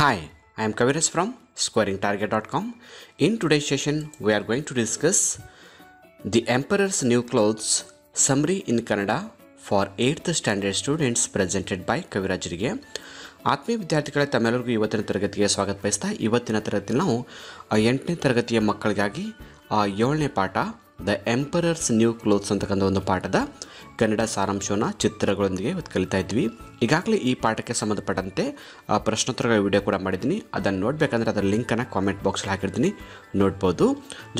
Hi, I am Kaviraj from squaringtarget.com. In today's session, we are going to discuss The Emperor's New Clothes Summary in Kannada for for eighth standard students presented by ಕವಿರಾಜರಿಗೆ ಆತ್ಮೀಯ ವಿದ್ಯಾರ್ಥಿಗಳೇ ತಮ್ಮೆಲ್ಲರಿಗೂ ಇವತ್ತಿನ ತರಗತಿಗೆ ಸ್ವಾಗತ ಬಯಸ್ತಾ ಇವತ್ತಿನ ತರಗತಿಯಲ್ಲಿ ನಾವು ಎಂಟನೇ ತರಗತಿಯ ಮಕ್ಕಳಿಗಾಗಿ ಏಳನೇ ಪಾಠ ದ ಎಂಪರರ್ಸ್ ನ್ಯೂ ಕ್ಲೋತ್ಸ್ ಅಂತಕ್ಕಂಥ ಒಂದು ಪಾಠದ ಕನ್ನಡ ಸಾರಾಂಶವನ್ನು ಚಿತ್ರಗಳೊಂದಿಗೆ ಇವತ್ತು ಕಲಿತಾ ಇದ್ವಿ ಈಗಾಗಲೇ ಈ ಪಾಠಕ್ಕೆ ಸಂಬಂಧಪಟ್ಟಂತೆ ಪ್ರಶ್ನೋತ್ತರಗಳ ವಿಡಿಯೋ ಕೂಡ ಮಾಡಿದ್ದೀನಿ ಅದನ್ನು ನೋಡಬೇಕಂದ್ರೆ ಅದರ ಲಿಂಕನ್ನು ಕಾಮೆಂಟ್ ಬಾಕ್ಸಲ್ಲಿ ಹಾಕಿರ್ತೀನಿ ನೋಡ್ಬೋದು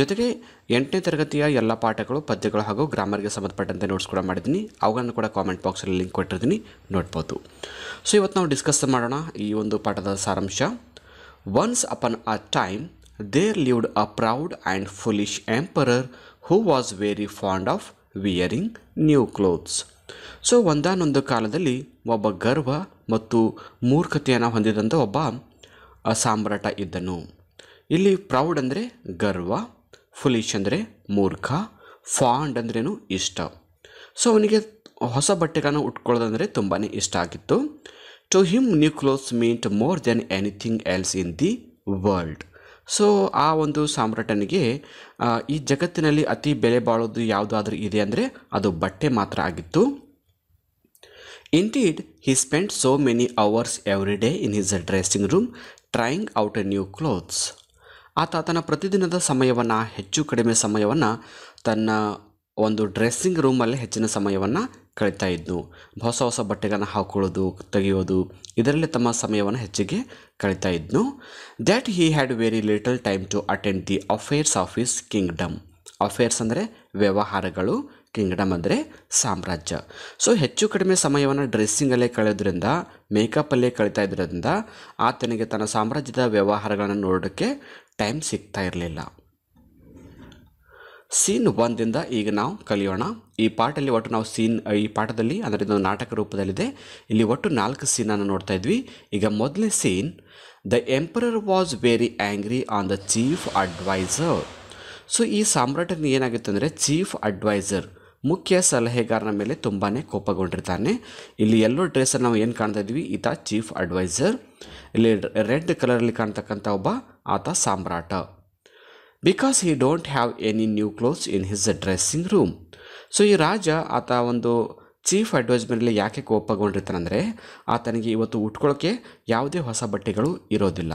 ಜೊತೆಗೆ ಎಂಟನೇ ತರಗತಿಯ ಎಲ್ಲ ಪಾಠಗಳು ಪದ್ಯಗಳು ಹಾಗೂ ಗ್ರಾಮರ್ಗೆ ಸಂಬಂಧಪಟ್ಟಂತೆ ನೋಟ್ಸ್ ಕೂಡ ಮಾಡಿದ್ದೀನಿ ಅವುಗಳನ್ನು ಕೂಡ ಕಾಮೆಂಟ್ ಬಾಕ್ಸಲ್ಲಿ ಲಿಂಕ್ ಕೊಟ್ಟಿರ್ತೀನಿ ನೋಡ್ಬೋದು ಸೊ ಇವತ್ತು ನಾವು ಡಿಸ್ಕಸ್ ಮಾಡೋಣ ಈ ಒಂದು ಪಾಠದ ಸಾರಾಂಶ once upon a time there lived a proud and foolish emperor who was very fond of wearing new clothes so ಒಂದಾನೊಂದು ಕಾಲದಲ್ಲಿ ಒಬ್ಬ ಗರ್ವ ಮತ್ತು ಮೂರ್ಖತೆಯನ್ನು ಹೊಂದಿದಂಥ ಒಬ್ಬ ಸಾಮ್ರಾಟ ಇದ್ದನು ಇಲ್ಲಿ ಪ್ರೌಡ್ ಅಂದರೆ ಗರ್ವ ಫುಲಿಶ್ ಅಂದರೆ ಮೂರ್ಖ ಫಾಂಡ್ ಅಂದ್ರೇನು ಇಷ್ಟ ಸೊ ಅವನಿಗೆ ಹೊಸ ಬಟ್ಟೆಗಳನ್ನು ಉಟ್ಕೊಳ್ಳೋದಂದರೆ ತುಂಬಾ ಇಷ್ಟ ಆಗಿತ್ತು to him new clothes meant more than anything else in the world so ಆ ಒಂದು ಸಾಮ್ರಾಟನಿಗೆ ಈ ಜಗತ್ತಿನಲ್ಲಿ ಅತಿ ಬೆಲೆ ಬಾಳೋದು ಯಾವುದಾದ್ರೂ ಇದೆ ಅಂದರೆ ಅದು ಬಟ್ಟೆ ಮಾತ್ರ ಆಗಿತ್ತು did he spend so many hours every day in his dressing room trying out a new clothes ಆತ ತನ್ನ ಪ್ರತಿದಿನದ ಸಮಯವನ್ನು ಹೆಚ್ಚು ಕಡಿಮೆ ಸಮಯವನ್ನು ತನ್ನ ಒಂದು ಡ್ರೆಸ್ಸಿಂಗ್ ರೂಮಲ್ಲೇ ಹೆಚ್ಚಿನ ಸಮಯವನ್ನು ಕಳೀತಾ ಇದ್ನು ಹೊಸ ಹೊಸ ಬಟ್ಟೆಗಳನ್ನು ಹಾಕೊಳ್ಳೋದು ತೆಗೆಯೋದು ಇದರಲ್ಲೇ ತಮ್ಮ ಸಮಯವನ್ನು ಹೆಚ್ಚಿಗೆ ಕಳೀತಾ ಇದ್ನು that he had very little time to attend the affairs of his kingdom affairs ಅಂದರೆ ವ್ಯವಹಾರಗಳು ಕಿಂಗ್ಡಮ್ ಅಂದರೆ ಸಾಮ್ರಾಜ್ಯ ಸೊ ಹೆಚ್ಚು ಕಡಿಮೆ ಸಮಯವನ್ನು ಡ್ರೆಸ್ಸಿಂಗಲ್ಲೇ ಕಳೆಯೋದ್ರಿಂದ ಮೇಕಪ್ಪಲ್ಲೇ ಕಳೀತಾ ಇದ್ರಿಂದ ಆತನಿಗೆ ತನ್ನ ಸಾಮ್ರಾಜ್ಯದ ವ್ಯವಹಾರಗಳನ್ನು ನೋಡೋಕ್ಕೆ ಟೈಮ್ ಸಿಗ್ತಾ ಇರಲಿಲ್ಲ ಸೀನ್ ಒಂದಿಂದ ಈಗ ನಾವು ಕಲಿಯೋಣ ಈ ಪಾಠಲ್ಲಿ ಒಟ್ಟು ನಾವು ಸೀನ್ ಈ ಪಾಠದಲ್ಲಿ ಅಂದರೆ ಇದೊಂದು ನಾಟಕ ರೂಪದಲ್ಲಿದೆ ಇಲ್ಲಿ ಒಟ್ಟು ನಾಲ್ಕು ಸೀನನ್ನು ನೋಡ್ತಾ ಇದ್ವಿ ಈಗ ಮೊದಲನೇ scene the emperor was very angry on the chief adviser so ಈ ಸಾಮ್ರಾಟನ ಏನಾಗಿತ್ತು ಅಂದರೆ ಚೀಫ್ ಅಡ್ವೈಸರ್ ಮುಖ್ಯ ಸಲಹೆಗಾರನ ಮೇಲೆ ತುಂಬಾ ಕೋಪಗೊಂಡಿರ್ತಾನೆ ಇಲ್ಲಿ ಎಲ್ಲೋ ಡ್ರೆಸ್ಸನ್ನು ನಾವು ಏನು ಕಾಣ್ತಾ ಇದ್ವಿ ಈತ ಚೀಫ್ ಅಡ್ವೈಸರ್ ಇಲ್ಲಿ ರೆಡ್ ಕಲರಲ್ಲಿ ಕಾಣ್ತಕ್ಕಂಥ ಒಬ್ಬ ಆತ ಸಾಮ್ರಾಟ because he don't have any new clothes in his dressing room so ಈ ರಾಜ ಆತ ಒಂದು ಚೀಫ್ ಅಡ್ವೈಸ್ ಮೇಲೆ ಯಾಕೆ ಕೋಪಗೊಂಡಿರ್ತಾನಂದರೆ ಆತನಿಗೆ ಇವತ್ತು ಉಟ್ಕೊಳ್ಳೋಕ್ಕೆ ಯಾವುದೇ ಹೊಸ ಬಟ್ಟೆಗಳು ಇರೋದಿಲ್ಲ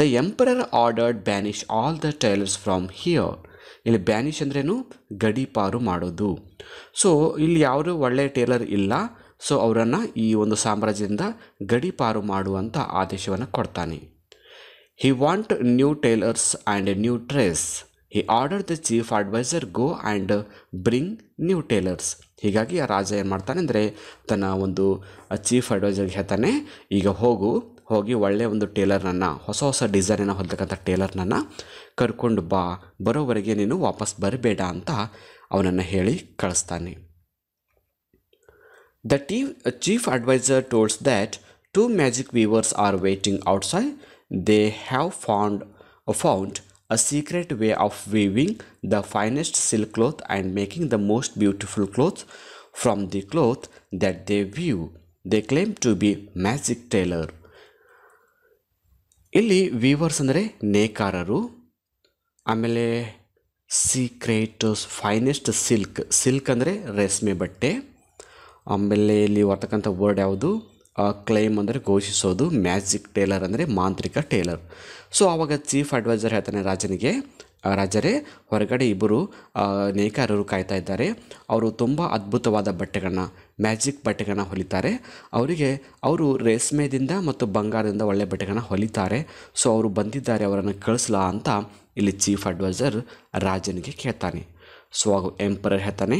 the emperor ordered banish all the tailors from here ಇಲ್ಲಿ ಬ್ಯಾನಿಷ್ ಅಂದ್ರೇನು ಗಡಿಪಾರು ಮಾಡೋದು ಸೊ ಇಲ್ಲಿ ಯಾರು ಒಳ್ಳೆಯ ಟೇಲರ್ ಇಲ್ಲ ಸೊ ಅವರನ್ನು ಈ ಒಂದು ಸಾಮ್ರಾಜ್ಯದಿಂದ ಗಡಿಪಾರು ಮಾಡುವಂಥ ಆದೇಶವನ್ನು ಕೊಡ್ತಾನೆ He want new tailors and new dress. ಈ order the chief adviser go and bring new tailors ಹೀಗಾಗಿ ಆ ರಾಜ ಏನು ಮಾಡ್ತಾನೆ ಅಂದರೆ ತನ್ನ ಒಂದು ಚೀಫ್ ಅಡ್ವೈಸರ್ಗೆ ಹೇಳ್ತಾನೆ ಈಗ ಹೋಗು ಹೋಗಿ ಒಳ್ಳೆಯ ಒಂದು ಟೇಲರ್ನನ್ನು ಹೊಸ ಹೊಸ ಡಿಸೈನನ್ನು ಹೊಂದಕ್ಕಂಥ ಟೇಲರ್ನನ್ನು ಕರ್ಕೊಂಡು ಬಾ ಬರೋವರೆಗೆ ನೀನು ವಾಪಸ್ ಬರಬೇಡ ಅಂತ ಅವನನ್ನು ಹೇಳಿ ಕಳಿಸ್ತಾನೆ ದ ಟೀ chief adviser tells that two magic weavers are waiting outside they have found, found a secret way of weaving the finest silk cloth and making the most beautiful clothes from the cloth that they weave. They claim to be magic tailor. ಇಲ್ಲಿ weavers ಅಂದರೆ ನೇಕಾರರು ಆಮೇಲೆ secret finest silk silk ಅಂದರೆ ರೇಷ್ಮೆ ಬಟ್ಟೆ ಆಮೇಲೆ ಇಲ್ಲಿ ಬರ್ತಕ್ಕಂಥ ವರ್ಡ್ ಯಾವುದು ಕ್ಲೈಮ್ ಅಂದರೆ ಘೋಷಿಸೋದು ಮ್ಯಾಜಿಕ್ ಟೇಲರ್ ಅಂದರೆ ಮಾಂತ್ರಿಕ ಟೇಲರ್ ಸೊ ಆವಾಗ ಚೀಫ್ ಅಡ್ವೈಸರ್ ಹೇಳ್ತಾನೆ ರಾಜನಿಗೆ ರಾಜರೇ ಹೊರಗಡೆ ಇಬ್ಬರು ನೇಕಾರರು ಕಾಯ್ತಾ ಇದ್ದಾರೆ ಅವರು ತುಂಬ ಅದ್ಭುತವಾದ ಬಟ್ಟೆಗಳನ್ನ ಮ್ಯಾಜಿಕ್ ಬಟ್ಟೆಗಳನ್ನ ಹೊಲಿತಾರೆ ಅವರಿಗೆ ಅವರು ರೇಷ್ಮೆದಿಂದ ಮತ್ತು ಬಂಗಾರದಿಂದ ಒಳ್ಳೆಯ ಬಟ್ಟೆಗಳನ್ನ ಹೊಲಿತಾರೆ ಸೊ ಅವರು ಬಂದಿದ್ದಾರೆ ಅವರನ್ನು ಕಳಿಸಲ ಅಂತ ಇಲ್ಲಿ ಚೀಫ್ ಅಡ್ವೈಸರ್ ರಾಜನಿಗೆ ಕೇಳ್ತಾನೆ ಸೊ ಎಂಪರರ್ ಹೇಳ್ತಾನೆ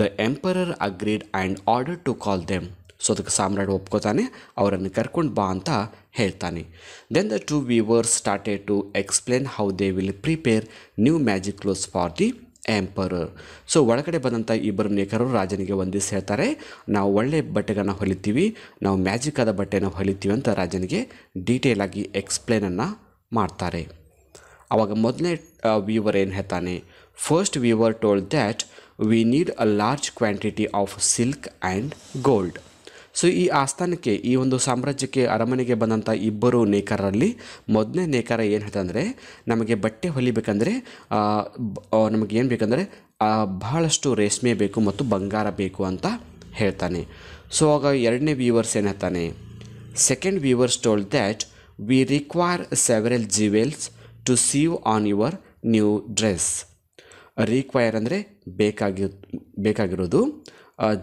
the emperor agreed and order to call them so ಅದಕ್ಕೆ ಸಾಮ್ರಾಟ್ ಒಪ್ಕೋತಾನೆ ಅವರನ್ನು ಕರ್ಕೊಂಡು ಬಾ ಅಂತ ಹೇಳ್ತಾನೆ then the two weavers started to explain how they will prepare new magic clothes for the emperor so ಒಳಗಡೆ ಬಂದಂಥ ಇಬ್ಬರು ನೇಕರು ರಾಜನಿಗೆ ಒಂದಿಸ್ ಹೇಳ್ತಾರೆ ನಾವು ಒಳ್ಳೆಯ ಬಟ್ಟೆಗಳನ್ನು ಹೊಲಿತೀವಿ ನಾವು ಮ್ಯಾಜಿಕ್ ಆದ ಬಟ್ಟೆನ ಹೊಲಿತೀವಿ ಅಂತ ರಾಜನಿಗೆ ಡೀಟೇಲಾಗಿ ಎಕ್ಸ್ಪ್ಲೇನನ್ನು ಮಾಡ್ತಾರೆ ಆವಾಗ ಮೊದಲನೇ ವ್ಯೂವರ್ ಏನು ಹೇಳ್ತಾನೆ first weaver told that we need a large quantity of silk and gold so ಈ ಆಸ್ಥಾನಕ್ಕೆ ಈ ಒಂದು ಸಾಮ್ರಾಜ್ಯಕ್ಕೆ ಅರಮನೆಗೆ ಬಂದಂಥ ಇಬ್ಬರು ನೇಕಾರರಲ್ಲಿ ಮೊದಲನೇ ನೇಕಾರ ಏನು ಹೇಳ್ತಂದರೆ ನಮಗೆ ಬಟ್ಟೆ ಹೊಲಿಬೇಕಂದ್ರೆ ನಮಗೆ ಏನು ಬೇಕಂದರೆ ಬಹಳಷ್ಟು ರೇಷ್ಮೆ ಬೇಕು ಮತ್ತು ಬಂಗಾರ ಬೇಕು ಅಂತ ಹೇಳ್ತಾನೆ ಸೊ ಆಗ ಎರಡನೇ ವ್ಯೂವರ್ಸ್ ಏನು ಹೇಳ್ತಾನೆ second weavers told that we require several jewels to sew on your new dress require ಅಂದರೆ ಬೇಕಾಗಿ ಬೇಕಾಗಿರೋದು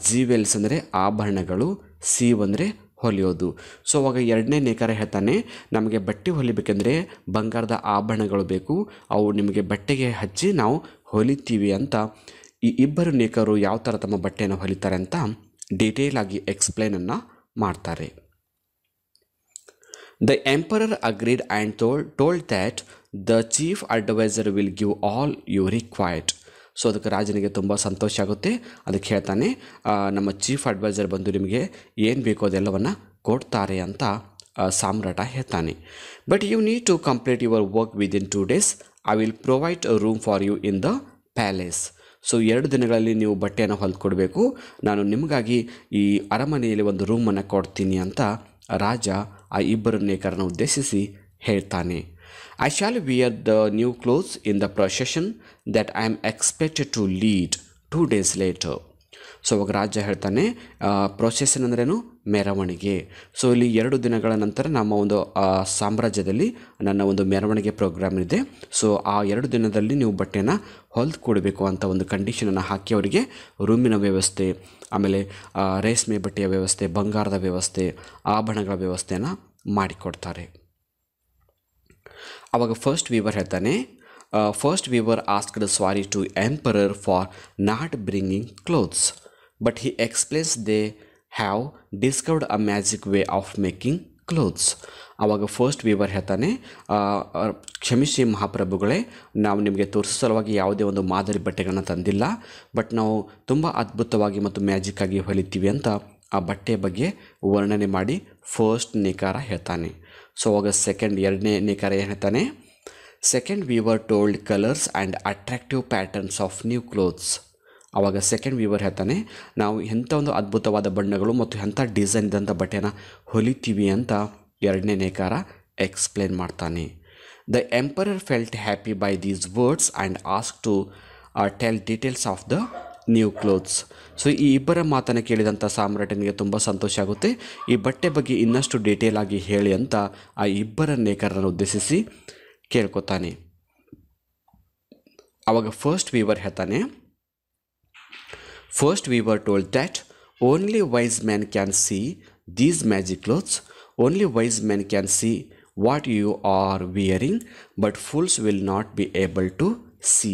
ಜಿವೆಲ್ಸ್ ಅಂದರೆ ಆಭರಣಗಳು ಸಿ ಅಂದರೆ ಹೊಲಿಯೋದು ಸೊ ಅವಾಗ ಎರಡನೇ ನೇಕಾರ ಹೇಳ್ತಾನೆ ನಮಗೆ ಬಟ್ಟೆ ಹೊಲಿಬೇಕೆಂದರೆ ಬಂಗಾರದ ಆಭರಣಗಳು ಬೇಕು ಅವು ನಿಮಗೆ ಬಟ್ಟೆಗೆ ಹಚ್ಚಿ ನಾವು ಹೊಲಿತೀವಿ ಅಂತ ಈ ಇಬ್ಬರು ನೇಕರು ಯಾವ ಥರ ತಮ್ಮ ಬಟ್ಟೆಯನ್ನು ಹೊಲಿತಾರೆ ಅಂತ ಡೀಟೇಲ್ ಆಗಿ ಎಕ್ಸ್ಪ್ಲೇನನ್ನು ಮಾಡ್ತಾರೆ the emperor agreed and told told that the chief adviser will give all you required so ಅದಕ್ಕೆ ರಾಜನಿಗೆ ತುಂಬ ಸಂತೋಷ ಆಗುತ್ತೆ ಅದಕ್ಕೆ ಹೇಳ್ತಾನೆ ನಮ್ಮ ಚೀಫ್ ಅಡ್ವೈಸರ್ ಬಂದು ನಿಮಗೆ ಏನು ಬೇಕೋ ಅದೆಲ್ಲವನ್ನು ಕೊಡ್ತಾರೆ ಅಂತ ಸಾಮ್ರಾಟ ಹೇಳ್ತಾನೆ but you need to complete your work within two days I will provide room for you in the palace so ಎರಡು ದಿನಗಳಲ್ಲಿ ನೀವು ಬಟ್ಟೆಯನ್ನು ಹೊಲ್ದು ಕೊಡಬೇಕು ನಾನು ನಿಮಗಾಗಿ ಈ ಅರಮನೆಯಲ್ಲಿ ಒಂದು ರೂಮನ್ನು ಕೊಡ್ತೀನಿ ಅಂತ ರಾಜ ಆ ಇಬ್ಬರು ನೇಕರನ್ನು ಉದ್ದೇಶಿಸಿ ಹೇಳ್ತಾನೆ I shall wear the new clothes in the procession that I am expected to lead two days late so ಅವಾಗ ರಾಜ ಹೇಳ್ತಾನೆ ಪ್ರೊಸೆಸನ್ ಅಂದ್ರೇನು ಮೆರವಣಿಗೆ ಸೊ ಇಲ್ಲಿ ಎರಡು ದಿನಗಳ ನಂತರ ನಮ್ಮ ಒಂದು ಸಾಮ್ರಾಜ್ಯದಲ್ಲಿ ನನ್ನ ಒಂದು ಮೆರವಣಿಗೆ ಪ್ರೋಗ್ರಾಮ್ ಇದೆ ಸೊ ಆ ಎರಡು ದಿನದಲ್ಲಿ ನೀವು ಬಟ್ಟೆನ ಹೊಲ್ದು ಕೊಡಬೇಕು ಅಂತ ಒಂದು ಕಂಡೀಷನನ್ನು ಹಾಕಿ ಅವರಿಗೆ ರೂಮಿನ ವ್ಯವಸ್ಥೆ ಆಮೇಲೆ ರೇಷ್ಮೆ ಬಟ್ಟೆಯ ವ್ಯವಸ್ಥೆ ಬಂಗಾರದ ವ್ಯವಸ್ಥೆ ಆಭರಣಗಳ ವ್ಯವಸ್ಥೆಯನ್ನು ಮಾಡಿಕೊಡ್ತಾರೆ ಅವಾಗ ಫಸ್ಟ್ ವೀವರ್ ಹೇಳ್ತಾನೆ first weaver asked sorry to emperor for not bringing clothes but he explains they have discovered a magic way of making clothes ಆವಾಗ ಫಸ್ಟ್ ವೀವರ್ ಹೇಳ್ತಾನೆ ಕ್ಷಮಿಸಿ ಮಹಾಪ್ರಭುಗಳೇ ನಾವು ನಿಮಗೆ ತೋರಿಸೋ ಸಲುವಾಗಿ ಯಾವುದೇ ಒಂದು ಮಾದರಿ ಬಟ್ಟೆಗಳನ್ನು ತಂದಿಲ್ಲ ಬಟ್ ನಾವು ತುಂಬ ಅದ್ಭುತವಾಗಿ ಮತ್ತು ಮ್ಯಾಜಿಕ್ಕಾಗಿ ಹೊಲಿತೀವಿ ಅಂತ ಆ ಬಟ್ಟೆ ಬಗ್ಗೆ ವರ್ಣನೆ ಮಾಡಿ ಫಸ್ಟ್ ನಿಕಾರ ಹೇಳ್ತಾನೆ ಸೊ ಅವಾಗ ಸೆಕೆಂಡ್ ಎರಡನೇ ನಿಕಾರ ಏನು ಹೇಳ್ತಾನೆ second weaver told colours and attractive patterns of new clothes ಆವಾಗ ಸೆಕೆಂಡ್ ವಿವರ್ ಹೇಳ್ತಾನೆ ನಾವು ಎಂಥ ಒಂದು ಅದ್ಭುತವಾದ ಬಣ್ಣಗಳು ಮತ್ತು ಎಂಥ ಡಿಸೈನ್ ಇದ್ದಂಥ ಬಟ್ಟೆನ ಹೊಲಿತೀವಿ ಅಂತ ಎರಡನೇ ನೇಕಾರ ಎಕ್ಸ್ಪ್ಲೇನ್ ಮಾಡ್ತಾನೆ the emperor felt happy by these words and ask to tell details of the new clothes so ಈ ಇಬ್ಬರ ಮಾತನ್ನು ಕೇಳಿದಂಥ ಸಾಮ್ರಾಟನಿಗೆ ತುಂಬ ಸಂತೋಷ ಆಗುತ್ತೆ ಈ ಬಟ್ಟೆ ಬಗ್ಗೆ ಇನ್ನಷ್ಟು ಡೀಟೇಲ್ ಆಗಿ ಹೇಳಿ ಅಂತ ಆ ಇಬ್ಬರ ನೇಕರನ್ನು ಉದ್ದೇಶಿಸಿ ಕೇಳ್ಕೊತಾನೆ ಅವಾಗ ಫಸ್ಟ್ ವೀವರ್ ಹೇಳ್ತಾನೆ first weaver told that only wise man can see these magic clothes only wise man can see what you are wearing but fools will not be able to see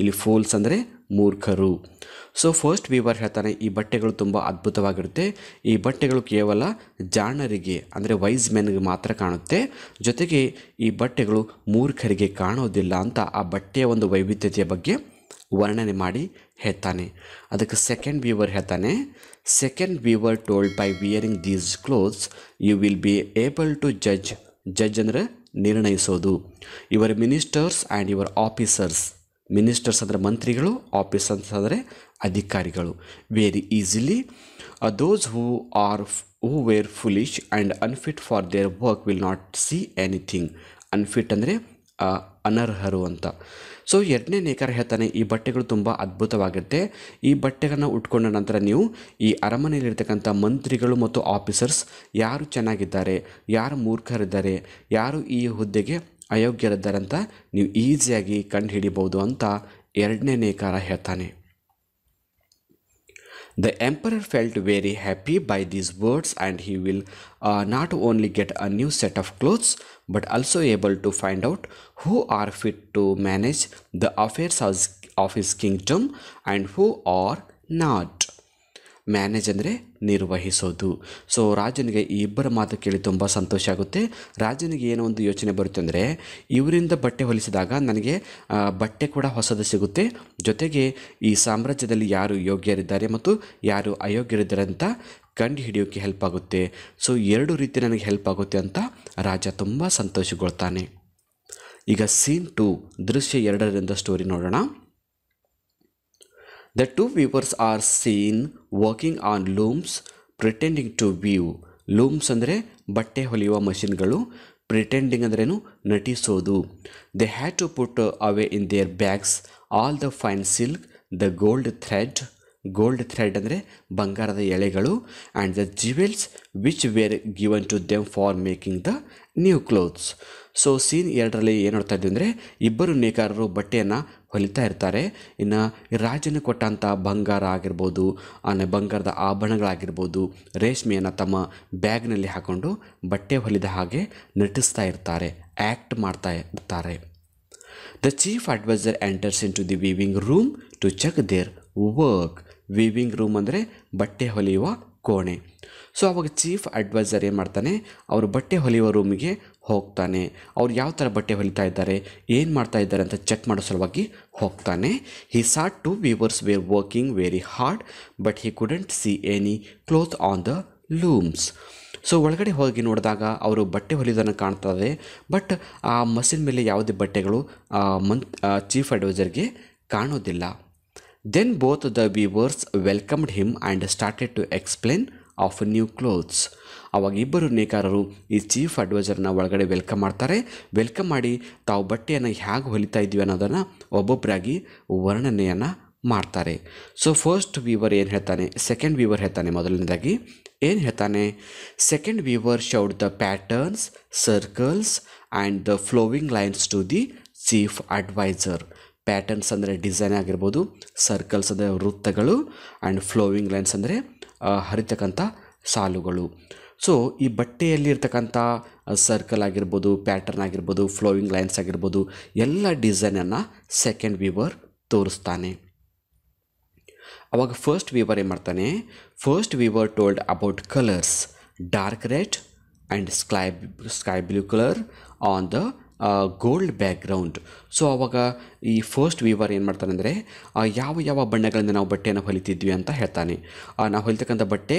ಇಲ್ಲಿ fools ಅಂದರೆ ಮೂರ್ಖರು so first weaver ಹೇಳ್ತಾನೆ ಈ ಬಟ್ಟೆಗಳು ತುಂಬ ಅದ್ಭುತವಾಗಿರುತ್ತೆ ಈ ಬಟ್ಟೆಗಳು ಕೇವಲ ಜಾಣರಿಗೆ ಅಂದರೆ ವೈಸ್ ಮೆನ್ಗೆ ಮಾತ್ರ ಕಾಣುತ್ತೆ ಜೊತೆಗೆ ಈ ಬಟ್ಟೆಗಳು ಮೂರ್ಖರಿಗೆ ಕಾಣೋದಿಲ್ಲ ಅಂತ ಆ ಬಟ್ಟೆಯ ಒಂದು ವೈವಿಧ್ಯತೆಯ ಬಗ್ಗೆ ವರ್ಣನೆ ಮಾಡಿ ಹೇಳ್ತಾನೆ ಅದಕ್ಕೆ ಸೆಕೆಂಡ್ ವ್ಯೂವರ್ ಹೇಳ್ತಾನೆ second weaver told by wearing these clothes you will be able to judge judge ಅಂದರೆ ನಿರ್ಣಯಿಸೋದು your ministers and your officers ministers ಅಂದರೆ ಮಂತ್ರಿಗಳು ಆಫೀಸ್ ಅಂತಂದರೆ ಅಧಿಕಾರಿಗಳು very easily those who are who were foolish and unfit for their work will not see anything unfit ಅಂದರೆ ಅನರ್ಹರು ಅಂತ so ಎರಡನೇ ನೇಕಾರ ಹೇಳ್ತಾನೆ ಈ ಬಟ್ಟೆಗಳು ತುಂಬ ಅದ್ಭುತವಾಗಿರುತ್ತೆ ಈ ಬಟ್ಟೆಗಳನ್ನು ಉಟ್ಕೊಂಡ ನಂತರ ನೀವು ಈ ಅರಮನೆಯಲ್ಲಿರ್ತಕ್ಕಂಥ ಮಂತ್ರಿಗಳು ಮತ್ತು ಆಫೀಸರ್ಸ್ ಯಾರು ಚೆನ್ನಾಗಿದ್ದಾರೆ ಯಾರು ಮೂರ್ಖರಿದ್ದಾರೆ ಯಾರು ಈ ಹುದ್ದೆಗೆ ಅಯೋಗ್ಯರಿದ್ದರಂತ ನೀವು ಈಸಿಯಾಗಿ ಕಂಡು ಹಿಡಿಬೋದು ಅಂತ ಎರಡನೇ ನೇಕಾರ ಹೇಳ್ತಾನೆ the emperor felt very happy by these words and he will not only get a new set of clothes but also able to find out who are fit to manage the affairs of his kingdom and who are not manage ಅಂದರೆ ನಿರ್ವಹಿಸೋದು so ರಾಜನಿಗೆ ಈ ಇಬ್ಬರ ಮಾತು ಕೇಳಿ ತುಂಬ ಸಂತೋಷ ಆಗುತ್ತೆ ರಾಜನಿಗೆ ಏನೋ ಒಂದು ಯೋಚನೆ ಬರುತ್ತೆ ಅಂದರೆ ಇವರಿಂದ ಬಟ್ಟೆ ಹೊಲಿಸಿದಾಗ ನನಗೆ ಬಟ್ಟೆ ಕೂಡ ಹೊಸದು ಸಿಗುತ್ತೆ ಜೊತೆಗೆ ಈ ಸಾಮ್ರಾಜ್ಯದಲ್ಲಿ ಯಾರು ಯೋಗ್ಯರಿದ್ದಾರೆ ಮತ್ತು ಯಾರು ಅಯೋಗ್ಯರಿದ್ದಾರೆ ಅಂತ ಕಂಡು ಹಿಡಿಯೋಕ್ಕೆ ಹೆಲ್ಪ್ ಆಗುತ್ತೆ ಸೊ ಎರಡು ರೀತಿ ನನಗೆ ಹೆಲ್ಪ್ ಆಗುತ್ತೆ ಅಂತ ರಾಜ ತುಂಬ ಸಂತೋಷಗೊಳ್ತಾನೆ ಈಗ ಸೀನ್ ಟು ದೃಶ್ಯ ಎರಡರಿಂದ ಸ್ಟೋರಿ ನೋಡೋಣ The two weavers are seen working on looms pretending to weave. Looms ಅಂದರೆ ಬಟ್ಟೆ ಹೊಲಿಯುವ ಮಷಿನ್ಗಳು ಪ್ರಿಟೆಂಡಿಂಗ್ ಅಂದ್ರೇನು ನಟಿಸೋದು they had to put away in their bags all the fine silk the gold thread gold thread ಅಂದರೆ ಬಂಗಾರದ ಎಳೆಗಳು and the jewels which were given to them for making the new clothes so scene ಎರಡರಲ್ಲಿ ಏನು ನೋಡ್ತಾ ಇದ್ದೀವಿ ಅಂದರೆ ಇಬ್ಬರು ನೇಕಾರರು ಬಟ್ಟೆಯನ್ನು ಹೊಲಿತಾ ಇರ್ತಾರೆ ಇನ್ನು ರಾಜನ ಕೊಟ್ಟಂಥ ಬಂಗಾರ ಆಗಿರ್ಬೋದು ಆಮೇಲೆ ಬಂಗಾರದ ಆಭರಣಗಳಾಗಿರ್ಬೋದು ರೇಷ್ಮೆಯನ್ನು ತಮ್ಮ ಬ್ಯಾಗ್ನಲ್ಲಿ ಹಾಕ್ಕೊಂಡು ಬಟ್ಟೆ ಹೊಲಿದ ಹಾಗೆ ನಟಿಸ್ತಾ ಇರ್ತಾರೆ ಆ್ಯಕ್ಟ್ ಮಾಡ್ತಾ ಇರ್ತಾರೆ the chief adviser enters into the weaving room to check their work weaving room ಅಂದರೆ ಬಟ್ಟೆ ಹೊಲಿಯುವ ಕೋಣೆ ಸೊ ಅವಾಗ ಚೀಫ್ ಅಡ್ವೈಸರ್ ಏನು ಮಾಡ್ತಾನೆ ಅವರು ಬಟ್ಟೆ ಹೊಲಿಯುವ ರೂಮಿಗೆ ಹೋಗ್ತಾನೆ ಅವ್ರು ಯಾವ ಥರ ಬಟ್ಟೆ ಹೊಲಿತಾ ಇದ್ದಾರೆ ಏನು ಮಾಡ್ತಾ ಇದ್ದಾರೆ ಅಂತ ಚೆಕ್ ಮಾಡೋ ಸಲುವಾಗಿ ಹೋಗ್ತಾನೆ he saw two weavers were working very hard but he couldn't see any cloth on the looms so ಒಳಗಡೆ ಹೋಗಿ ನೋಡಿದಾಗ ಅವರು ಬಟ್ಟೆ ಹೊಲಿಯೋದನ್ನು ಕಾಣ್ತದೆ ಬಟ್ ಆ ಮಸಿನ ಮೇಲೆ ಯಾವುದೇ ಬಟ್ಟೆಗಳು ಮಂತ್ ಚೀಫ್ ಅಡ್ವೈಸರ್ಗೆ ಕಾಣೋದಿಲ್ಲ then both the weavers welcomed him and started to explain of new clothes ಆವಾಗ ಇಬ್ಬರು ನೇಕಾರರು ಈ ಚೀಫ್ ಅಡ್ವೈಸರ್ನ ಒಳಗಡೆ ವೆಲ್ಕಮ್ ಮಾಡ್ತಾರೆ ವೆಲ್ಕಮ್ ಮಾಡಿ ತಾವು ಬಟ್ಟೆಯನ್ನು ಹೇಗೆ ಹೊಲಿತಾ ಇದ್ದೀವಿ ಅನ್ನೋದನ್ನು ಒಬ್ಬೊಬ್ಬರಾಗಿ ವರ್ಣನೆಯನ್ನು ಮಾಡ್ತಾರೆ ಸೊ ಫಸ್ಟ್ ವೀವರ್ ಏನು ಹೇಳ್ತಾನೆ ಸೆಕೆಂಡ್ ವೀವರ್ ಹೇಳ್ತಾನೆ ಮೊದಲನೇದಾಗಿ ಏನು ಹೇಳ್ತಾನೆ second weaver showed the patterns circles and the flowing lines to the chief adviser patterns ಅಂದರೆ ಡಿಸೈನ್ ಆಗಿರ್ಬೋದು ಸರ್ಕಲ್ಸ್ ಅಂದರೆ ವೃತ್ತಗಳು ಆ್ಯಂಡ್ ಫ್ಲೋವಿಂಗ್ ಲೈನ್ಸ್ ಅಂದರೆ ಹರಿತಕ್ಕಂಥ ಸಾಲುಗಳು ಸೊ ಈ ಬಟ್ಟೆಯಲ್ಲಿರ್ತಕ್ಕಂಥ ಸರ್ಕಲ್ ಆಗಿರ್ಬೋದು ಪ್ಯಾಟರ್ನ್ ಆಗಿರ್ಬೋದು ಫ್ಲೋಯಿಂಗ್ ಲೈನ್ಸ್ ಆಗಿರ್ಬೋದು ಎಲ್ಲ ಡಿಸೈನನ್ನು ಸೆಕೆಂಡ್ ವಿವರ್ ತೋರಿಸ್ತಾನೆ ಅವಾಗ ಫಸ್ಟ್ ವ್ಯೂವರ್ ಏನು ಮಾಡ್ತಾನೆ first weaver told about colours dark red and sky sky blue colour on the gold background so ಆವಾಗ ಈ ಫಸ್ಟ್ ವೀವರ್ ಏನು ಮಾಡ್ತಾನೆ ಅಂದರೆ ಯಾವ ಯಾವ ಬಣ್ಣಗಳಿಂದ ನಾವು ಬಟ್ಟೆಯನ್ನು ಹೊಲಿತಿದ್ವಿ ಅಂತ ಹೇಳ್ತಾನೆ ನಾವು ಹೊಲಿತಕ್ಕಂಥ ಬಟ್ಟೆ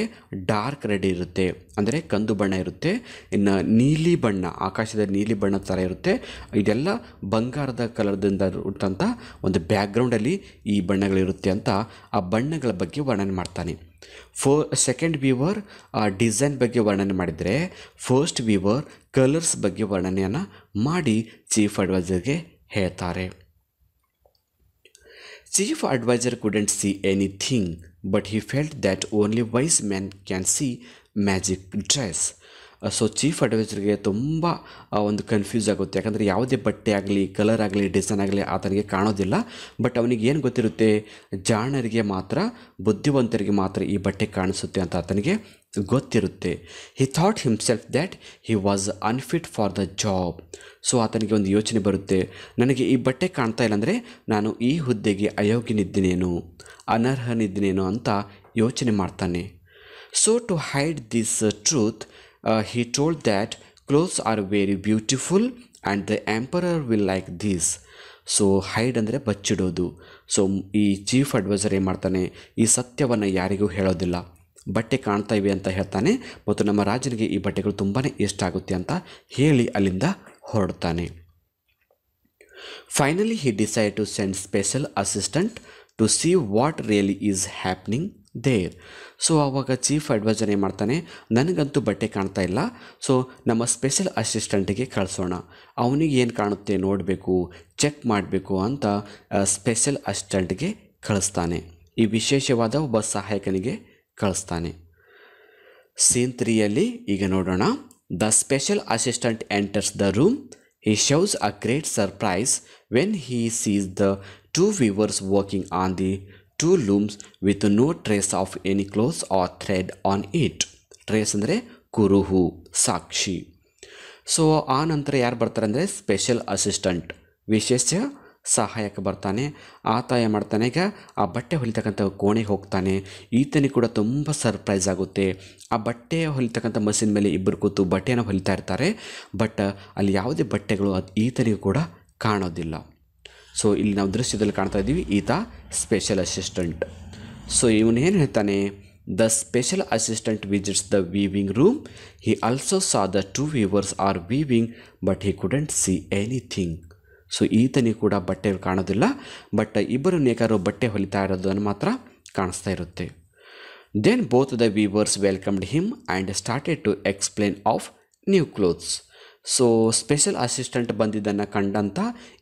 ಡಾರ್ಕ್ ರೆಡ್ ಇರುತ್ತೆ ಅಂದರೆ ಕಂದು ಬಣ್ಣ ಇರುತ್ತೆ ಇನ್ನು ನೀಲಿ ಬಣ್ಣ ಆಕಾಶದ ನೀಲಿ ಬಣ್ಣ ಥರ ಇರುತ್ತೆ ಇದೆಲ್ಲ ಬಂಗಾರದ ಕಲರ್ದಿಂದ ಇಟ್ಟಂಥ ಒಂದು ಬ್ಯಾಕ್ಗ್ರೌಂಡಲ್ಲಿ ಈ ಬಣ್ಣಗಳಿರುತ್ತೆ ಅಂತ ಆ ಬಣ್ಣಗಳ ಬಗ್ಗೆ ವರ್ಣನೆ ಮಾಡ್ತಾನೆ ಫೋ ಸೆಕೆಂಡ್ ವ್ಯೂವರ್ ಡಿಸೈನ್ ಬಗ್ಗೆ ವರ್ಣನೆ ಮಾಡಿದರೆ ಫಸ್ಟ್ ವ್ಯೂವರ್ ಕಲರ್ಸ್ ಬಗ್ಗೆ ವರ್ಣನೆಯನ್ನು ಮಾಡಿ ಚೀಫ್ ಅಡ್ವೈಸರ್ಗೆ ಹೇಳ್ತಾರೆ chief adviser couldn't see anything but he felt that only wise man can see magic dress so chief ಅಡ್ವೈಸರ್ಗೆ ತುಂಬ ಒಂದು ಕನ್ಫ್ಯೂಸ್ ಆಗುತ್ತೆ ಯಾಕಂದರೆ ಯಾವುದೇ ಬಟ್ಟೆ ಆಗಲಿ ಕಲರ್ ಆಗಲಿ ಡಿಸೈನ್ ಆಗಲಿ ಆತನಿಗೆ ಕಾಣೋದಿಲ್ಲ ಬಟ್ ಅವನಿಗೆ ಏನು ಗೊತ್ತಿರುತ್ತೆ ಜಾಣರಿಗೆ ಮಾತ್ರ ಬುದ್ಧಿವಂತರಿಗೆ ಮಾತ್ರ ಈ ಬಟ್ಟೆ ಕಾಣಿಸುತ್ತೆ ಅಂತ ಆತನಿಗೆ ಗೊತ್ತಿರುತ್ತೆ he thought himself that he was unfit for the job so ಆತನಿಗೆ ಒಂದು ಯೋಚನೆ ಬರುತ್ತೆ ನನಗೆ ಈ ಬಟ್ಟೆ ಕಾಣ್ತಾ ಇಲ್ಲ ಅಂದರೆ ನಾನು ಈ ಹುದ್ದೆಗೆ ಅಯೋಗ್ಯನಿದ್ದೇನೇನು ಅನರ್ಹನಿದ್ದೇನೇನು ಅಂತ ಯೋಚನೆ ಮಾಡ್ತಾನೆ so to hide this truth uh, he told that clothes are very beautiful and the emperor will like these so hide ಅಂದರೆ ಬಚ್ಚಿಡೋದು ಸೊ ಈ ಚೀಫ್ ಅಡ್ವೈಸರ್ ಏನು ಮಾಡ್ತಾನೆ ಈ ಸತ್ಯವನ್ನು ಯಾರಿಗೂ ಹೇಳೋದಿಲ್ಲ ಬಟ್ಟೆ ಕಾಣ್ತಾ ಇವೆ ಅಂತ ಹೇಳ್ತಾನೆ ಮತ್ತು ನಮ್ಮ ರಾಜನಿಗೆ ಈ ಬಟ್ಟೆಗಳು ತುಂಬಾ ಇಷ್ಟ ಆಗುತ್ತೆ ಅಂತ ಹೇಳಿ ಅಲ್ಲಿಂದ ಹೊರಡ್ತಾನೆ finally he decide to send special assistant to see what really is happening there so ಆವಾಗ ಚೀಫ್ ಅಡ್ವೈಸರ್ ಏನು ಮಾಡ್ತಾನೆ ನನಗಂತೂ ಬಟ್ಟೆ ಕಾಣ್ತಾ ಇಲ್ಲ ಸೊ ನಮ್ಮ ಸ್ಪೆಷಲ್ ಅಸಿಸ್ಟೆಂಟಿಗೆ ಕಳಿಸೋಣ ಅವನಿಗೆ ಏನು ಕಾಣುತ್ತೆ ನೋಡಬೇಕು ಚೆಕ್ ಮಾಡಬೇಕು ಅಂತ ಸ್ಪೆಷಲ್ ಅಸಿಸ್ಟೆಂಟ್ಗೆ ಕಳಿಸ್ತಾನೆ ಈ ವಿಶೇಷವಾದ ಒಬ್ಬ ಸಹಾಯಕನಿಗೆ ಕಳಿಸ್ತಾನೆ ಸೀನ್ ತ್ರೀಯಲ್ಲಿ ಈಗ ನೋಡೋಣ the special assistant enters the room he shows a great surprise when he sees the two weavers working on the two looms with no trace of any clothes or thread on it trace ಅಂದರೆ ಕುರುಹು ಸಾಕ್ಷಿ so ಆ ನಂತರ ಯಾರು ಬರ್ತಾರೆ ಅಂದರೆ special assistant ವಿಶೇಷ ಸಹಾಯಕ ಬರ್ತಾನೆ ಆತ ಏನು ಮಾಡ್ತಾನೆ ಈಗ ಆ ಬಟ್ಟೆ ಹೊಲಿತಕ್ಕಂಥ ಕೋಣೆಗೆ ಹೋಗ್ತಾನೆ ಈತನಿಗೆ ಕೂಡ ತುಂಬ ಸರ್ಪ್ರೈಸ್ ಆಗುತ್ತೆ ಆ ಬಟ್ಟೆ ಹೊಲಿತಕ್ಕಂಥ ಮಷಿನ್ ಮೇಲೆ ಇಬ್ಬರು ಕೂತು ಬಟ್ಟೆಯನ್ನು ಹೊಲಿತಾ ಇರ್ತಾರೆ ಬಟ್ ಅಲ್ಲಿ ಯಾವುದೇ ಬಟ್ಟೆಗಳು ಅದು ಈತನಿಗೂ ಕೂಡ ಕಾಣೋದಿಲ್ಲ ಸೊ ಇಲ್ಲಿ ನಾವು ದೃಶ್ಯದಲ್ಲಿ ಕಾಣ್ತಾ ಇದ್ದೀವಿ ಈತ ಸ್ಪೆಷಲ್ ಅಸಿಸ್ಟೆಂಟ್ ಸೊ ಇವನು ಏನು ಹೇಳ್ತಾನೆ the special assistant visits the weaving room he also saw the two weavers are weaving but he couldn't see anything so ಈತನಿಗೆ ಕೂಡ ಬಟ್ಟೆ ಕಾಣೋದಿಲ್ಲ ಬಟ್ ಇಬ್ಬರು ನೇಕಾರು ಬಟ್ಟೆ ಹೊಲಿತಾ ಇರೋದನ್ನು ಮಾತ್ರ ಕಾಣಿಸ್ತಾ ಇರುತ್ತೆ then both the weavers welcomed him and started to explain of new clothes so special assistant ಬಂದಿದ್ದನ್ನು ಕಂಡಂಥ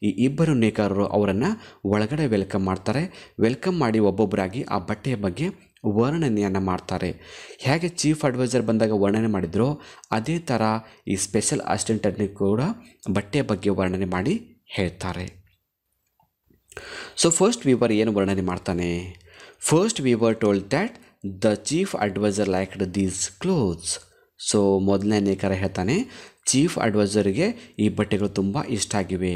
ಈ ಇಬ್ಬರು ನೇಕಾರರು ಅವರನ್ನು ಒಳಗಡೆ ವೆಲ್ಕಮ್ ಮಾಡ್ತಾರೆ ವೆಲ್ಕಮ್ ಮಾಡಿ ಒಬ್ಬೊಬ್ಬರಾಗಿ ಆ ಬಟ್ಟೆಯ ಬಗ್ಗೆ ವರ್ಣನೆಯನ್ನು ಮಾಡ್ತಾರೆ ಹೇಗೆ ಚೀಫ್ ಅಡ್ವೈಸರ್ ಬಂದಾಗ ವರ್ಣನೆ ಮಾಡಿದ್ರು ಅದೇ ಥರ ಈ ಸ್ಪೆಷಲ್ ಅಸಿಸ್ಟೆಂಟನ್ನು ಕೂಡ ಬಟ್ಟೆಯ ಬಗ್ಗೆ ವರ್ಣನೆ ಮಾಡಿ ಹೇಳ್ತಾರೆ ಸೊ ಫಸ್ಟ್ ವೀವರ್ ಏನು ವರ್ಣನೆ ಮಾಡ್ತಾನೆ first weaver told that the chief adviser liked these clothes so ಮೊದಲನೇ ನೇಕಾರ ಹೇಳ್ತಾನೆ ಚೀಫ್ ಅಡ್ವೈಸರ್ಗೆ ಈ ಬಟ್ಟೆಗಳು ತುಂಬ ಇಷ್ಟ ಆಗಿವೆ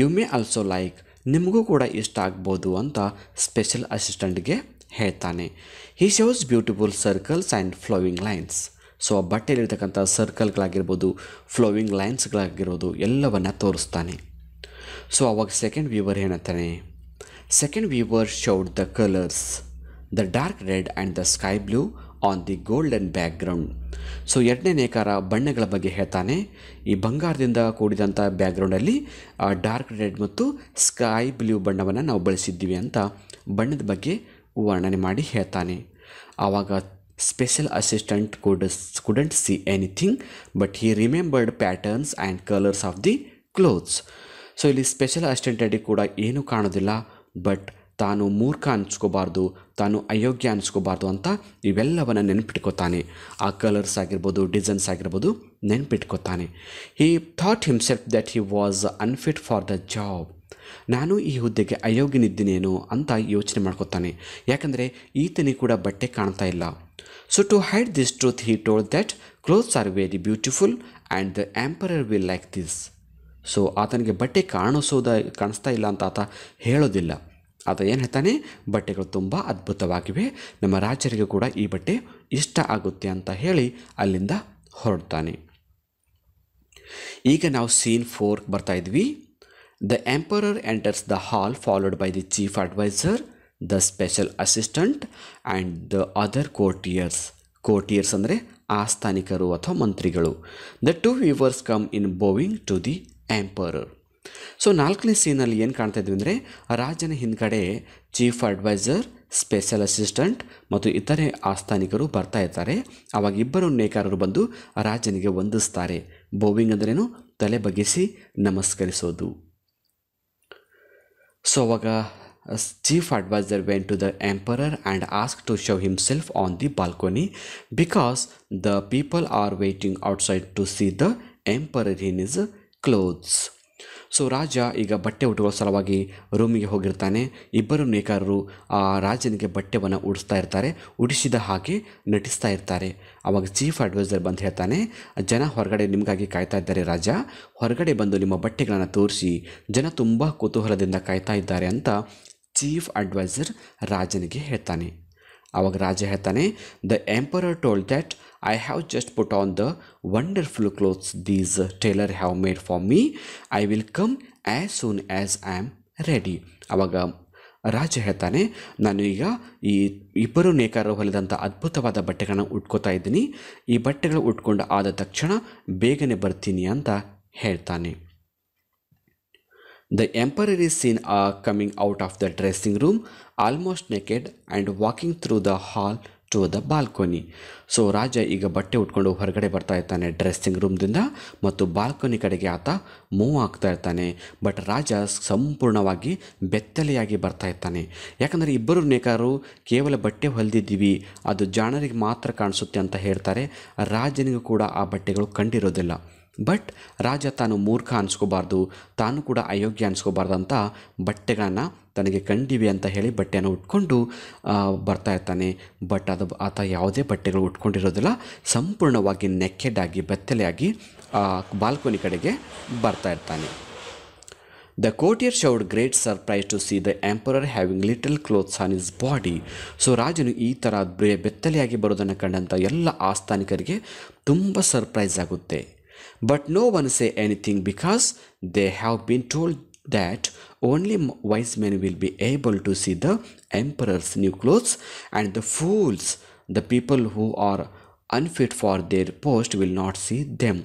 ಯು ಮೇ ಆಲ್ಸೋ ಲೈಕ್ ನಿಮಗೂ ಕೂಡ ಇಷ್ಟ ಆಗ್ಬೋದು ಅಂತ ಸ್ಪೆಷಲ್ ಅಸಿಸ್ಟೆಂಟ್ಗೆ ಹೇಳ್ತಾನೆ he shows beautiful circles and flowing lines so ಆ ಬಟ್ಟೆಯಲ್ಲಿರ್ತಕ್ಕಂಥ ಸರ್ಕಲ್ಗಳಾಗಿರ್ಬೋದು ಫ್ಲೋವಿಂಗ್ ಲೈನ್ಸ್ಗಳಾಗಿರ್ಬೋದು ಎಲ್ಲವನ್ನು ತೋರಿಸ್ತಾನೆ ಸೊ ಅವಾಗ ಸೆಕೆಂಡ್ ವ್ಯೂವರ್ ಏನಂತಾನೆ second viewer showed the colours the dark red and the sky blue on the golden background so ಎರಡನೇ ನೇಕಾರ ಬಣ್ಣಗಳ ಬಗ್ಗೆ ಹೇಳ್ತಾನೆ ಈ ಬಂಗಾರದಿಂದ ಕೂಡಿದಂಥ ಬ್ಯಾಕ್ಗ್ರೌಂಡಲ್ಲಿ ಡಾರ್ಕ್ ರೆಡ್ ಮತ್ತು ಸ್ಕೈ ಬ್ಲೂ ಬಣ್ಣವನ್ನು ನಾವು ಬಳಸಿದ್ದೀವಿ ಅಂತ ಬಣ್ಣದ ಬಗ್ಗೆ ವರ್ಣನೆ ಮಾಡಿ ಹೇಳ್ತಾನೆ ಆವಾಗ special assistant could couldn't see anything but he remembered patterns and colours of the clothes so ಇಲ್ಲಿ ಸ್ಪೆಷಲ್ ಅಸಿಸ್ಟೆಂಟ್ ಅಡಿ ಕೂಡ ಏನೂ ಕಾಣೋದಿಲ್ಲ ಬಟ್ ತಾನು ಮೂರ್ಖ ಅನ್ಸ್ಕೋಬಾರ್ದು ತಾನು ಅಯೋಗ್ಯ ಅನ್ಸ್ಕೋಬಾರ್ದು ಅಂತ ಇವೆಲ್ಲವನ್ನು ನೆನ್ಪಿಟ್ಕೋತಾನೆ ಆ ಕಲರ್ಸ್ ಆಗಿರ್ಬೋದು ಡಿಸೈನ್ಸ್ ಆಗಿರ್ಬೋದು ನೆನಪಿಟ್ಕೋತಾನೆ he thought himself that he was unfit for the job ನಾನು ಈ ಹುದ್ದೆಗೆ ಅಯೋಗ್ಯನಿದ್ದೀನೇನೋ ಅಂತ ಯೋಚನೆ ಮಾಡ್ಕೋತಾನೆ ಯಾಕಂದರೆ ಈತನಿಗೆ ಕೂಡ ಬಟ್ಟೆ ಕಾಣ್ತಾ ಇಲ್ಲ so to hide this truth he told that clothes are very beautiful and the emperor will like this so ಆತನಿಗೆ ಬಟ್ಟೆ ಕಾಣಿಸೋದ ಕಾಣಿಸ್ತಾ ಇಲ್ಲ ಅಂತ ಆತ ಹೇಳೋದಿಲ್ಲ ಅದು ಏನು ಹೇಳ್ತಾನೆ ಬಟ್ಟೆಗಳು ತುಂಬ ಅದ್ಭುತವಾಗಿವೆ ನಮ್ಮ ರಾಜರಿಗೆ ಕೂಡ ಈ ಬಟ್ಟೆ ಇಷ್ಟ ಆಗುತ್ತೆ ಅಂತ ಹೇಳಿ ಅಲ್ಲಿಂದ ಹೊರಡ್ತಾನೆ ಈಗ ನಾವು ಸೀನ್ ಫೋರ್ ಬರ್ತಾ ಇದ್ವಿ the emperor enters the hall followed by the chief adviser the special assistant and the other courtiers courtiers ಅಂದರೆ ಆಸ್ಥಾನಿಕರು ಅಥವಾ ಮಂತ್ರಿಗಳು the two viewers come in bowing to the emperor so ನಾಲ್ಕನೇ ಸೀನಲ್ಲಿ ಏನು ಕಾಣ್ತಾ ಇದ್ವಿ ಅಂದರೆ ರಾಜನ ಹಿಂದ್ಗಡೆ ಚೀಫ್ ಅಡ್ವೈಸರ್ ಸ್ಪೆಷಲ್ ಅಸಿಸ್ಟೆಂಟ್ ಮತ್ತು ಇತರೆ ಆಸ್ಥಾನಿಕರು ಬರ್ತಾ ಇರ್ತಾರೆ ಆವಾಗ ಇಬ್ಬರು ನೇಕಾರರು ಬಂದು ರಾಜನಿಗೆ ವಂದಿಸ್ತಾರೆ ಬೋವಿಂಗ್ ಅಂದ್ರೇನು ತಲೆ ಬಗ್ಗಿಸಿ ನಮಸ್ಕರಿಸೋದು ಸೊ ಅವಾಗ chief adviser went to the emperor and ask to show himself on the balcony because the people are waiting outside to see the emperor in his clothes so ರಾಜ ಈಗ ಬಟ್ಟೆ ಉಟ್ಕೊಳ್ಳೋ ಸಲುವಾಗಿ ರೂಮಿಗೆ ಹೋಗಿರ್ತಾನೆ ಇಬ್ಬರು ನೇಕಾರರು ಆ ರಾಜನಿಗೆ ಬಟ್ಟೆವನ್ನು ಉಡಿಸ್ತಾ ಇರ್ತಾರೆ ಉಡಿಸಿದ ಹಾಗೆ ನಟಿಸ್ತಾ ಇರ್ತಾರೆ ಆವಾಗ ಚೀಫ್ ಅಡ್ವೈಸರ್ ಬಂದು ಹೇಳ್ತಾನೆ ಜನ ಹೊರಗಡೆ ನಿಮಗಾಗಿ ಕಾಯ್ತಾ ಇದ್ದಾರೆ ರಾಜ ಹೊರಗಡೆ ಬಂದು ನಿಮ್ಮ ಬಟ್ಟೆಗಳನ್ನು ತೋರಿಸಿ ಜನ ತುಂಬ ಕುತೂಹಲದಿಂದ ಕಾಯ್ತಾ ಇದ್ದಾರೆ ಅಂತ ಚೀಫ್ ಅಡ್ವೈಸರ್ ರಾಜನಿಗೆ ಹೇಳ್ತಾನೆ ಆವಾಗ ರಾಜ ಹೇಳ್ತಾನೆ the emperor told that I have just put on the wonderful clothes these tailor have made for me. I will come as soon as I am ready ಅವಾಗ ರಾಜ ಹೇಳ್ತಾನೆ ನಾನು ಈಗ ಈ ಇಬ್ಬರು ನೇಕಾರರು ಹೊಲಿದಂಥ ಅದ್ಭುತವಾದ ಬಟ್ಟೆಗಳನ್ನು ಉಟ್ಕೋತಾ ಇದ್ದೀನಿ ಈ ಬಟ್ಟೆಗಳು ಉಟ್ಕೊಂಡು ಆದ ತಕ್ಷಣ ಬೇಗನೆ ಬರ್ತೀನಿ ಅಂತ ಹೇಳ್ತಾನೆ the emperor scene a coming out of the dressing room almost naked and walking through the hall to the balcony so ರಾಜ ಈಗ ಬಟ್ಟೆ ಉಟ್ಕೊಂಡು ಹೊರಗಡೆ ಬರ್ತಾ ಇರ್ತಾನೆ ಡ್ರೆಸ್ಸಿಂಗ್ ರೂಮ್ದಿಂದ ಮತ್ತು ಬಾಲ್ಕೋನಿ ಕಡೆಗೆ ಆತ ಮೂವ್ ಆಗ್ತಾ ಇರ್ತಾನೆ ಬಟ್ ರಾಜ ಸಂಪೂರ್ಣವಾಗಿ ಬೆತ್ತಲೆಯಾಗಿ ಬರ್ತಾ ಇರ್ತಾನೆ ಯಾಕಂದರೆ ಇಬ್ಬರು ನೇಕಾರರು ಕೇವಲ ಬಟ್ಟೆ ಹೊಲಿದಿದ್ದೀವಿ ಅದು ಜಾಣರಿಗೆ ಮಾತ್ರ ಕಾಣಿಸುತ್ತೆ ಅಂತ ಹೇಳ್ತಾರೆ ರಾಜನಿಗೂ ಕೂಡ ಆ ಬಟ್ಟೆಗಳು ಕಂಡಿರೋದಿಲ್ಲ ಬಟ್ ರಾಜ ತಾನು ಮೂರ್ಖ ಅನ್ಸ್ಕೋಬಾರ್ದು ತಾನು ಕೂಡ ಅಯೋಗ್ಯ ಅನ್ಸ್ಕೋಬಾರ್ದು ಅಂತ ಬಟ್ಟೆಗಳನ್ನು ತನಗೆ ಕಂಡಿವೆ ಅಂತ ಹೇಳಿ ಬಟ್ಟೆಯನ್ನು ಉಟ್ಕೊಂಡು ಬರ್ತಾ ಇರ್ತಾನೆ ಬಟ್ ಅದು ಆತ ಯಾವುದೇ ಬಟ್ಟೆಗಳು ಉಟ್ಕೊಂಡಿರೋದಿಲ್ಲ ಸಂಪೂರ್ಣವಾಗಿ ನೆಕ್ಕೆಡಾಗಿ ಆಗಿ ಬೆತ್ತಲೆಯಾಗಿ ಬಾಲ್ಕೋನಿ ಕಡೆಗೆ ಬರ್ತಾ ಇರ್ತಾನೆ the courtier showed great surprise to see the emperor having little clothes on his body so ರಾಜನು ಈ ಥರ ಬೆತ್ತಲೆಯಾಗಿ ಬರೋದನ್ನು ಕಂಡಂಥ ಎಲ್ಲ ಆಸ್ಥಾನಿಕರಿಗೆ ತುಂಬ ಸರ್ಪ್ರೈಸ್ ಆಗುತ್ತೆ but no one say anything because they have been told that only wise men will be able to see the emperor's new clothes and the fools, the people who are unfit for their post will not see them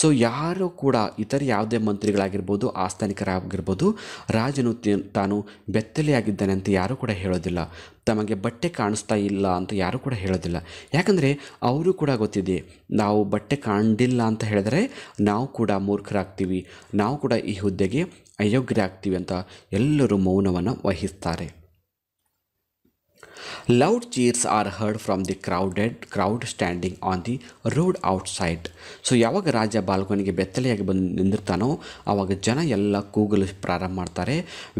so ಯಾರು ಕೂಡ ಇತರ ಯಾವುದೇ ಮಂತ್ರಿಗಳಾಗಿರ್ಬೋದು ಆಸ್ಥಾನಿಕರಾಗಿರ್ಬೋದು ರಾಜನು ತಾನು ಬೆತ್ತಲೆಯಾಗಿದ್ದಾನೆ ಅಂತ ಯಾರೂ ಕೂಡ ಹೇಳೋದಿಲ್ಲ ತಮಗೆ ಬಟ್ಟೆ ಕಾಣಿಸ್ತಾ ಇಲ್ಲ ಅಂತ ಯಾರೂ ಕೂಡ ಹೇಳೋದಿಲ್ಲ ಯಾಕಂದರೆ ಅವರು ಕೂಡ ಗೊತ್ತಿದೆ ನಾವು ಬಟ್ಟೆ ಕಾಣಲಿಲ್ಲ ಅಂತ ಹೇಳಿದರೆ ನಾವು ಕೂಡ ಮೂರ್ಖರಾಗ್ತೀವಿ ನಾವು ಕೂಡ ಈ ಹುದ್ದೆಗೆ ಆಗ್ತೀವಿ ಅಂತ ಎಲ್ಲರೂ ಮೌನವನ್ನು ವಹಿಸ್ತಾರೆ loud cheers are heard from the crowded crowd standing on the road outside so ಯಾವಾಗ ರಾಜ ಬಾಲ್ಕನಿಗೆ ಬೆತ್ತಲೆಯಾಗಿ ಬಂದು ನಿಂದಿರ್ತಾನೋ ಆವಾಗ ಜನ ಎಲ್ಲ ಕೂಗಲು ಪ್ರಾರಂಭ ಮಾಡ್ತಾರೆ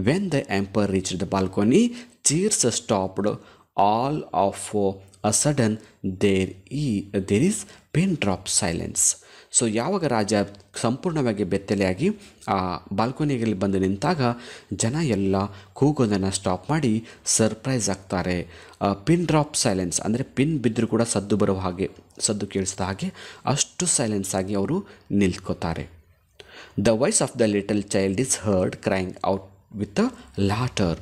when the emperor reach the balcony cheers stopped all of a sudden there ಈ there is pin drop silence so ಯಾವಾಗ ರಾಜ ಸಂಪೂರ್ಣವಾಗಿ ಬೆತ್ತಲೆಯಾಗಿ ಆ ಬಾಲ್ಕೋನಿಯಲ್ಲಿ ಬಂದು ನಿಂತಾಗ ಜನ ಎಲ್ಲ ಕೂಗೋದನ್ನು ಸ್ಟಾಪ್ ಮಾಡಿ ಸರ್ಪ್ರೈಸ್ ಆಗ್ತಾರೆ ಪಿನ್ ಡ್ರಾಪ್ ಸೈಲೆನ್ಸ್ ಅಂದರೆ ಪಿನ್ ಬಿದ್ದರೂ ಕೂಡ ಸದ್ದು ಬರೋ ಹಾಗೆ ಸದ್ದು ಕೇಳಿಸಿದ ಹಾಗೆ ಅಷ್ಟು ಸೈಲೆನ್ಸ್ ಆಗಿ ಅವರು ನಿಲ್ಕೋತಾರೆ the voice of the little child is heard crying out with a laughter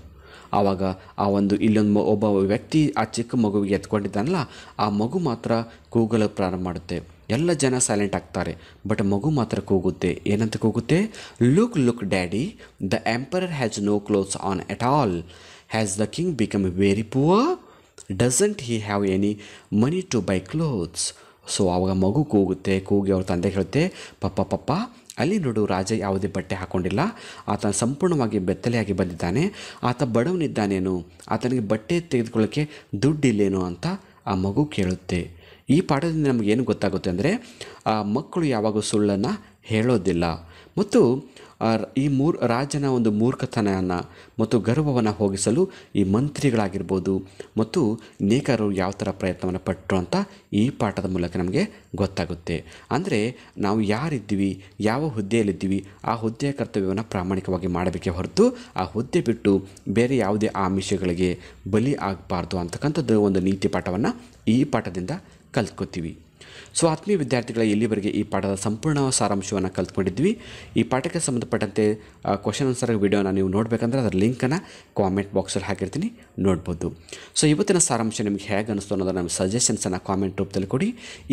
ಆವಾಗ ಆ ಒಂದು ಇಲ್ಲೊಂದು ಒಬ್ಬ ವ್ಯಕ್ತಿ ಆ ಚಿಕ್ಕ ಮಗುವಿಗೆ ಎತ್ಕೊಂಡಿದ್ದಾನಲ್ಲ ಆ ಮಗು ಮಾತ್ರ ಕೂಗಲು ಪ್ರಾರಂಭ ಮಾಡುತ್ತೆ ಎಲ್ಲ ಜನ ಸೈಲೆಂಟ್ ಆಗ್ತಾರೆ ಬಟ್ ಮಗು ಮಾತ್ರ ಕೂಗುತ್ತೆ ಏನಂತ ಕೂಗುತ್ತೆ look look daddy the emperor has no clothes on at all has the king become very poor doesn't he have any money to buy clothes so ಆವಾಗ ಮಗು ಕೂಗುತ್ತೆ ಕೂಗಿ ಅವ್ರ ತಂದೆ ಹೇಳುತ್ತೆ ಪಪ್ಪ ಪಪ್ಪ ಅಲ್ಲಿ ನೋಡು ರಾಜ ಯಾವುದೇ ಬಟ್ಟೆ ಹಾಕೊಂಡಿಲ್ಲ ಆತ ಸಂಪೂರ್ಣವಾಗಿ ಬೆತ್ತಲೆಯಾಗಿ ಬಂದಿದ್ದಾನೆ ಆತ ಬಡವನಿದ್ದಾನೇನು ಆತನಿಗೆ ಬಟ್ಟೆ ತೆಗೆದುಕೊಳ್ಳೋಕ್ಕೆ ದುಡ್ಡಿಲ್ಲೇನು ಅಂತ ಆ ಮಗು ಕೇಳುತ್ತೆ ಈ ಪಾಠದಿಂದ ನಮಗೇನು ಗೊತ್ತಾಗುತ್ತೆ ಅಂದರೆ ಮಕ್ಕಳು ಯಾವಾಗ ಸುಳ್ಳನ್ನು ಹೇಳೋದಿಲ್ಲ ಮತ್ತು ಈ ಮೂರ್ ರಾಜನ ಒಂದು ಮೂರ್ಖತನವನ್ನು ಮತ್ತು ಗರ್ವವನ್ನು ಹೋಗಿಸಲು ಈ ಮಂತ್ರಿಗಳಾಗಿರ್ಬೋದು ಮತ್ತು ನೇಕಾರರು ಯಾವ ಥರ ಪ್ರಯತ್ನವನ್ನು ಪಟ್ಟರು ಅಂತ ಈ ಪಾಠದ ಮೂಲಕ ನಮಗೆ ಗೊತ್ತಾಗುತ್ತೆ ಅಂದರೆ ನಾವು ಯಾರಿದ್ದೀವಿ ಯಾವ ಹುದ್ದೆಯಲ್ಲಿದ್ದೀವಿ ಆ ಹುದ್ದೆಯ ಕರ್ತವ್ಯವನ್ನು ಪ್ರಾಮಾಣಿಕವಾಗಿ ಮಾಡಬೇಕೆ ಹೊರತು ಆ ಹುದ್ದೆ ಬಿಟ್ಟು ಬೇರೆ ಯಾವುದೇ ಆಮಿಷಗಳಿಗೆ ಬಲಿ ಆಗಬಾರ್ದು ಅಂತಕ್ಕಂಥದ್ದು ಒಂದು ನೀತಿ ಪಾಠವನ್ನು ಈ ಪಾಠದಿಂದ ಕಲ್ತ್ಕೋತೀವಿ ಸೊ ಆತ್ಮೀಯ ವಿದ್ಯಾರ್ಥಿಗಳ ಇಲ್ಲಿವರೆಗೆ ಈ ಪಾಠದ ಸಂಪೂರ್ಣ ಸಾರಾಂಶವನ್ನು ಕಲ್ತ್ಕೊಂಡಿದ್ವಿ ಈ ಪಾಠಕ್ಕೆ ಸಂಬಂಧಪಟ್ಟಂತೆ ಕ್ವಶನ್ ಆನ್ಸರ್ ವಿಡಿಯೋನ ನೀವು ನೋಡಬೇಕಂದ್ರೆ ಅದರ ಲಿಂಕನ್ನು ಕಾಮೆಂಟ್ ಬಾಕ್ಸಲ್ಲಿ ಹಾಕಿರ್ತೀನಿ ನೋಡ್ಬೋದು ಸೊ ಇವತ್ತಿನ ಸಾರಾಂಶ ನಿಮಗೆ ಹೇಗೆ ಅನ್ನಿಸ್ತು ಅನ್ನೋದನ್ನು ನಮ್ಮ ಸಜೆಷನ್ಸನ್ನು ಕಾಮೆಂಟ್ ರೂಪದಲ್ಲಿ ಕೊಡಿ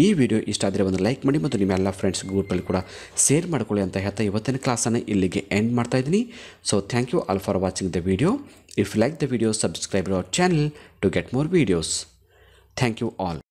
ಈ ವಿಡಿಯೋ ಇಷ್ಟ ಆದರೆ ಒಂದು ಲೈಕ್ ಮಾಡಿ ಮತ್ತು ನಿಮ್ಮೆಲ್ಲ ಫ್ರೆಂಡ್ಸ್ ಗ್ರೂಪಲ್ಲಿ ಕೂಡ ಶೇರ್ ಮಾಡಿಕೊಳ್ಳಿ ಅಂತ ಹೇಳ್ತಾ ಇವತ್ತಿನ ಕ್ಲಾಸನ್ನು ಇಲ್ಲಿಗೆ ಎಂಡ್ ಮಾಡ್ತಾ ಇದ್ದೀನಿ so thank you all for watching the video if like the video subscribe our channel to get more videos thank you all